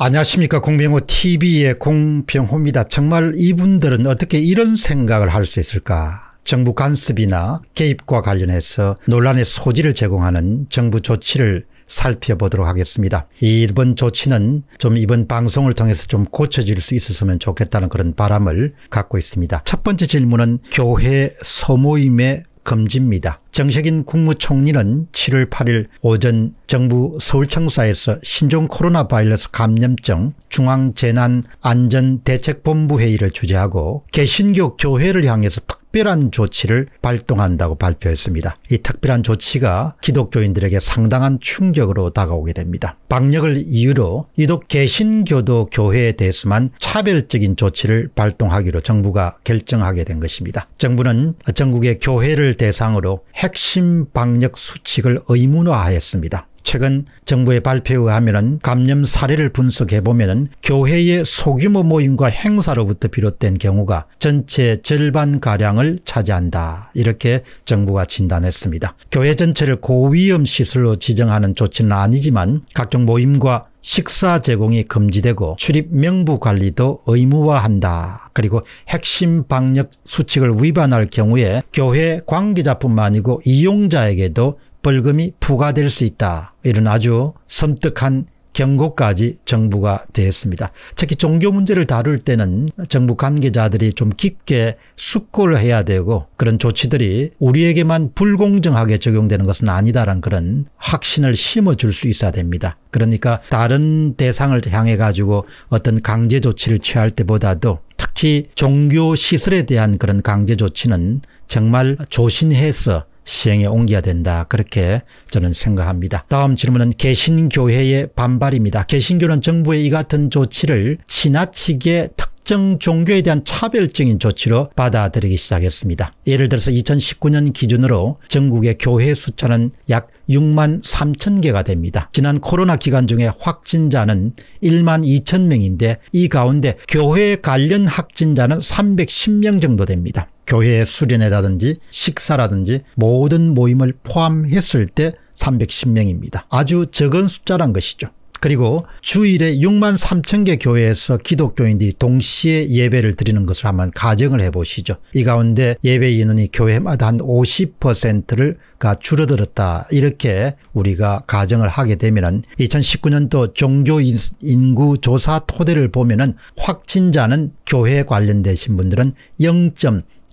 안녕하십니까 공병호 tv의 공병호입니다. 정말 이분들은 어떻게 이런 생각을 할 수 있을까 정부 간섭이나 개입과 관련해서 논란의 소지를 제공하는 정부 조치를 살펴보도록 하겠습니다. 이번 조치는 좀 이번 방송을 통해서 좀 고쳐질 수 있었으면 좋겠다는 그런 바람을 갖고 있습니다. 첫 번째 질문은 교회 소모임의 금지입니다. 정식인 국무총리는 7월 8일 오전 정부 서울청사에서 신종 코로나 바이러스 감염증 중앙재난안전대책본부 회의를 주재하고 개신교 교회를 향해서 특별한 조치를 발동한다고 발표했습니다. 이 특별한 조치가 기독교인들에게 상당한 충격으로 다가오게 됩니다. 방역을 이유로 유독 개신교도 교회에 대해서만 차별적인 조치를 발동하기로 정부가 결정하게 된 것입니다. 정부는 전국의 교회를 대상으로 핵심 방역 수칙을 의문화하였습니다. 최근 정부의 발표에 의 하면은 감염 사례를 분석해 보면은 교회의 소규모 모임과 행사로부터 비롯된 경우가 전체 절반 가량을 차지한다. 이렇게 정부가 진단했습니다. 교회 전체를 고위험 시설로 지정하는 조치는 아니지만 각종 모임과 식사 제공이 금지되고 출입 명부 관리도 의무화한다. 그리고 핵심 방역 수칙을 위반할 경우에 교회 관계자뿐만 아니고 이용자에게도 벌금이 부과될 수 있다. 이런 아주 섬뜩한 경고까지 정부가 되었습니다 특히 종교 문제를 다룰 때는 정부 관계자들이 좀 깊게 숙고를 해야 되고 그런 조치들이 우리에게만 불공정하게 적용되는 것은 아니다라는 그런 확신을 심어줄 수 있어야 됩니다. 그러니까 다른 대상을 향해 가지고 어떤 강제 조치를 취할 때보다도 특히 종교 시설에 대한 그런 강제 조치는 정말 조심해서 시행에 옮겨야 된다. 그렇게 저는 생각합니다. 다음 질문은 개신교회의 반발입니다. 개신교는 정부의 이 같은 조치를 지나치게 특정 종교에 대한 차별적인 조치로 받아들이기 시작했습니다. 예를 들어서 2019년 기준으로 전국의 교회 수차는 약 6만 3천 개가 됩니다. 지난 코로나 기간 중에 확진자는 1만 2천 명인데 이 가운데 교회 관련 확진자는 310명 정도 됩니다. 교회의 수련회라든지 식사라든지 모든 모임을 포함했을 때 310명입니다. 아주 적은 숫자란 것이죠. 그리고 주일에 6만 3천 개 교회에서 기독교인들이 동시에 예배를 드리는 것을 한번 가정을 해보시죠. 이 가운데 예배 인원이 교회마다 한 50%를 가 줄어들었다 이렇게 우리가 가정을 하게 되면 2019년도 종교 인구 조사 토대를 보면 확진자는 교회 에 관련되신 분들은 0.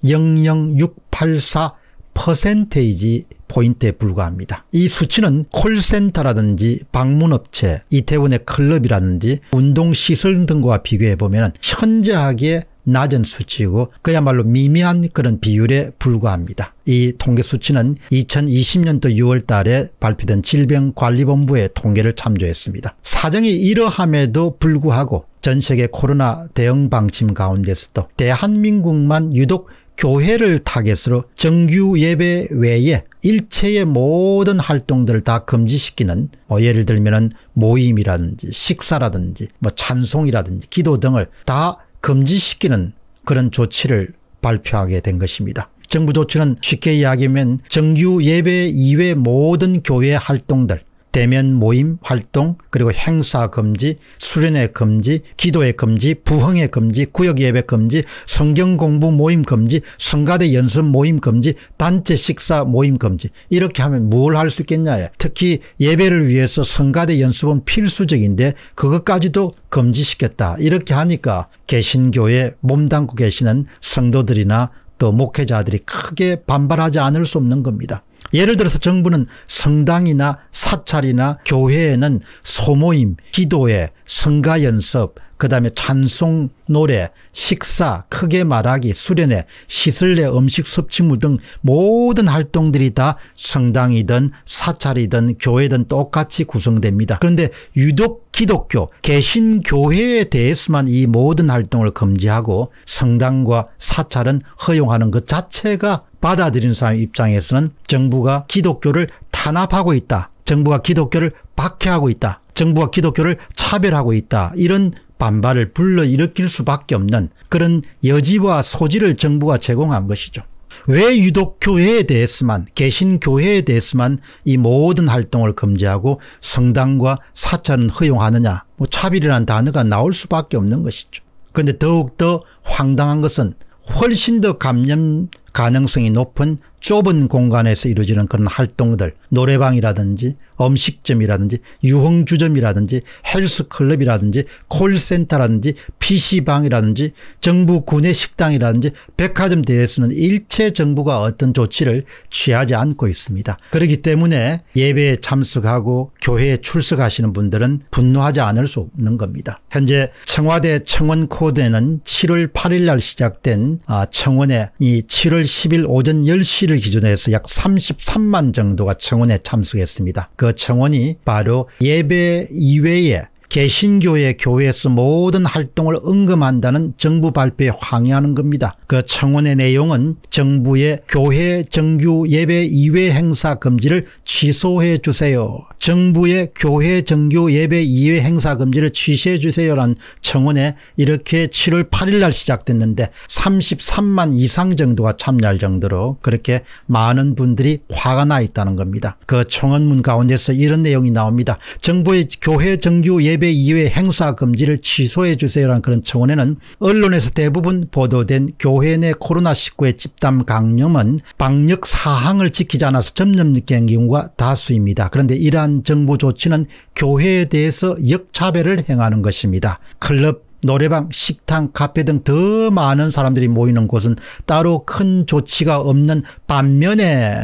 00684 퍼센테이지 포인트에 불과합니다. 이 수치는 콜센터라든지 방문업체, 이태원의 클럽이라든지 운동시설 등과 비교해보면 현저하게 낮은 수치이고 그야말로 미미한 그런 비율에 불과합니다. 이 통계 수치는 2020년도 6월 달에 발표된 질병관리본부의 통계를 참조했습니다. 사정이 이러함에도 불구하고 전 세계 코로나 대응 방침 가운데서도 대한민국만 유독 교회를 타겟으로 정규 예배 외에 일체의 모든 활동들을 다 금지시키는 뭐 예를 들면 모임이라든지 식사라든지 뭐 찬송이라든지 기도 등을 다 금지시키는 그런 조치를 발표하게 된 것입니다. 정부 조치는 쉽게 이야기하면 정규 예배 이외 모든 교회 활동들 대면 모임, 활동, 그리고 행사 금지, 수련회 금지, 기도회 금지, 부흥회 금지, 구역예배 금지, 성경 공부 모임 금지, 성가대 연습 모임 금지, 단체 식사 모임 금지. 이렇게 하면 뭘 할 수 있겠냐. 특히 예배를 위해서 성가대 연습은 필수적인데 그것까지도 금지시켰다. 이렇게 하니까 개신교에 몸담고 계시는 성도들이나 또 목회자들이 크게 반발하지 않을 수 없는 겁니다. 예를 들어서 정부는 성당이나 사찰이나 교회에는 소모임, 기도회, 성가연습, 그 다음에 찬송, 노래, 식사, 크게 말하기, 수련회, 시설례 음식 섭취물 등 모든 활동들이 다 성당이든 사찰이든 교회든 똑같이 구성됩니다. 그런데 유독 기독교, 개신교회에 대해서만 이 모든 활동을 금지하고 성당과 사찰은 허용하는 것 자체가 받아들인 사람 입장에서는 정부가 기독교를 탄압하고 있다. 정부가 기독교를 박해하고 있다. 정부가 기독교를 차별하고 있다. 이런 반발을 불러일으킬 수밖에 없는 그런 여지와 소지를 정부가 제공한 것이죠. 왜 유독 교회에 대해서만 개신 교회에 대해서만 이 모든 활동을 금지하고 성당과 사찰은 허용하느냐 뭐 차별이란 단어가 나올 수밖에 없는 것이죠. 그런데 더욱더 황당한 것은 훨씬 더 감염 가능성이 높은 좁은 공간에서 이루어지는 그런 활동들 노래방이라든지 음식점이라든지 유흥주점이라든지 헬스클럽이라든지 콜센터라든지 PC방이라든지 정부 군의 식당이라든지 백화점 대해서는 일체 정부가 어떤 조치를 취하지 않고 있습니다. 그렇기 때문에 예배에 참석하고 교회에 출석하시는 분들은 분노하지 않을 수 없는 겁니다. 현재 청와대 청원코드에는 7월 8일 날 시작된 아, 청원의 이 7월 10일 오전 10시를 기준으로 해서 약 33만 정도가 청원에 참석했습니다. 그 청원이 바로 예배 이외에 개신교의 교회에서 모든 활동을 언금한다는 정부 발표에 항의하는 겁니다. 그 청원의 내용은 정부의 교회 정규 예배 이외 행사 금지를 취소해 주세요. 정부의 교회 정규 예배 이외 행사 금지를 취소해 주세요라는 청원에 이렇게 7월 8일 날 시작됐는데 33만 이상 정도가 참여할 정도로 그렇게 많은 분들이 화가 나 있다는 겁니다. 그 청원문 가운데서 이런 내용이 나옵니다. 정부의 교회 정규 예배 예회 이외 행사 금지를 취소해 주세요라는 그런 청원에는 언론에서 대부분 보도된 교회 내 코로나19의 집단 강령은 방역 사항을 지키지 않아서 점점 느끼 경우가 다수입니다. 그런데 이러한 정부 조치는 교회에 대해서 역차별을 행하는 것입니다. 클럽 노래방, 식당, 카페 등 더 많은 사람들이 모이는 곳은 따로 큰 조치가 없는 반면에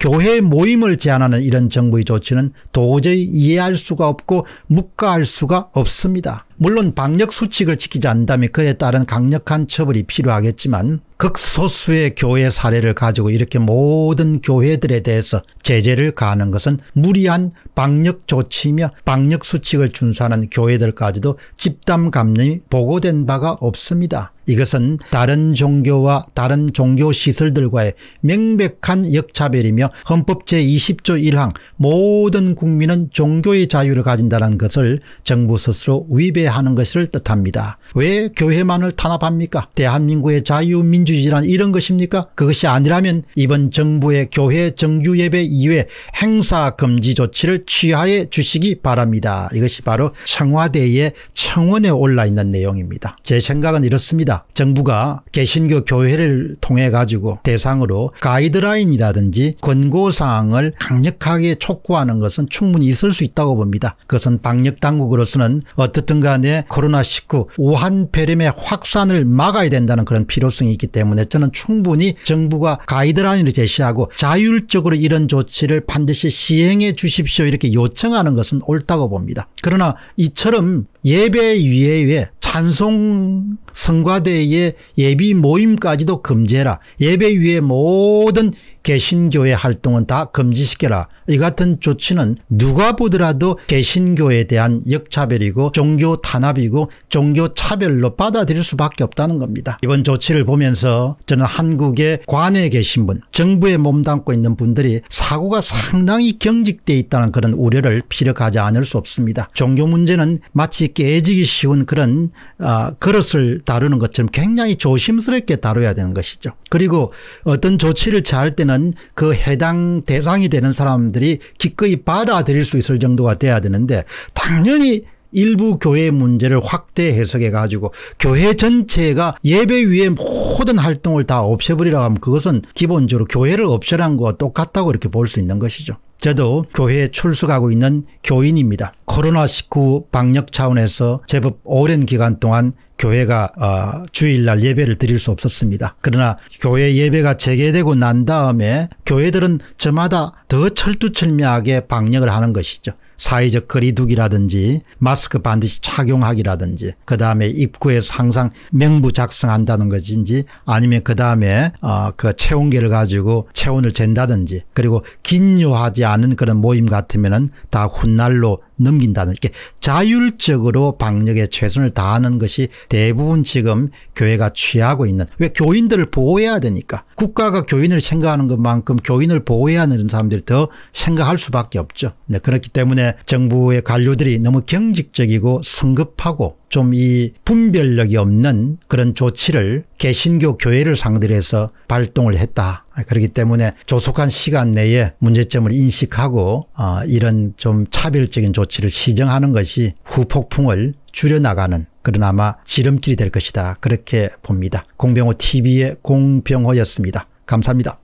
교회 모임을 제한하는 이런 정부의 조치는 도저히 이해할 수가 없고 묵과할 수가 없습니다. 물론 방역 수칙을 지키지 않다면 그에 따른 강력한 처벌이 필요하겠지만 극소수의 교회 사례를 가지고 이렇게 모든 교회들에 대해서 제재를 가하는 것은 무리한 방역 조치며 이 방역 수칙을 준수하는 교회들까지도 집단 감염이 보고된 바가 없습니다. 이것은 다른 종교와 다른 종교 시설들과의 명백한 역차별이며 헌법 제20조 1항 모든 국민은 종교의 자유를 가진다는 것을 정부 스스로 위배니다 하는 것을 뜻합니다. 왜 교회만을 탄압합니까? 대한민국의 자유민주주의란 이런 것입니까? 그것이 아니라면 이번 정부의 교회 정규예배 이외 행사금지 조치를 취하해 주시기 바랍니다. 이것이 바로 청와대의 청원에 올라 있는 내용입니다. 제 생각은 이렇습니다. 정부가 개신교 교회를 통해 가지고 대상으로 가이드라인이라든지 권고사항을 강력하게 촉구하는 것은 충분히 있을 수 있다고 봅니다. 그것은 방역당국으로서는 어떻든간 안 코로나19 우한폐렴의 확산을 막아야 된다는 그런 필요성이 있기 때문에 저는 충분히 정부가 가이드라인을 제시하고 자율적으로 이런 조치를 반드시 시행해 주십시오 이렇게 요청하는 것은 옳다고 봅니다. 그러나 이처럼 예배 위에 찬송 성과대의 예비 모임까지도 금지해라. 예배 위에 모든 개신교의 활동은 다 금지시켜라. 이 같은 조치는 누가 보더라도 개신교에 대한 역차별이고 종교 탄압이고 종교 차별로 받아들일 수밖에 없다는 겁니다. 이번 조치를 보면서 저는 한국의 관에 계신 분 정부에 몸담고 있는 분들이 사고가 상당히 경직돼 있다는 그런 우려를 피력하지 않을 수 없습니다. 종교 문제는 마치 깨지기 쉬운 그런 아, 그릇을 다루는 것처럼 굉장히 조심스럽게 다뤄야 되는 것이죠. 그리고 어떤 조치를 취할 때는 그 해당 대상이 되는 사람들 교회들이 기꺼이 받아들일 수 있을 정도가 돼야 되는데 당연히 일부 교회 문제를 확대 해석해 가지고 교회 전체가 예배 위에 모든 활동을 다 없애버리라고 하면 그것은 기본적으로 교회를 없애란 것과 똑같다고 이렇게 볼 수 있는 것이죠. 저도 교회에 출석하고 있는 교인입니다. 코로나19 방역 차원에서 제법 오랜 기간 동안 교회가 어, 주일날 예배를 드릴 수 없었습니다. 그러나 교회 예배가 재개되고 난 다음에 교회들은 저마다 더 철두철미하게 방역을 하는 것이죠. 사회적 거리두기라든지 마스크 반드시 착용하기라든지 그다음에 입구에서 항상 명부 작성한다는 것인지 아니면 그다음에 어, 그 체온계를 가지고 체온을 잰다든지 그리고 긴요하지 않은 그런 모임 같으면은 다 훗날로 넘긴다는 이렇게 자율적으로 방역에 최선을 다하는 것이 대부분 지금 교회가 취하고 있는 왜 교인들을 보호해야 되니까 국가가 교인을 생각하는 것만큼 교인을 보호해야 하는 사람들이 더 생각할 수밖에 없죠. 네, 그렇기 때문에 정부의 관료들이 너무 경직적이고 성급하고 좀이 분별력이 없는 그런 조치를 개신교 교회를 상대로 해서 발동을 했다. 그렇기 때문에 조속한 시간 내에 문제점을 인식하고 어, 이런 좀 차별적인 조치를 시정하는 것이 후폭풍을 줄여나가는 그런 아마 지름길이 될 것이다. 그렇게 봅니다. 공병호 TV의 공병호였습니다. 감사합니다.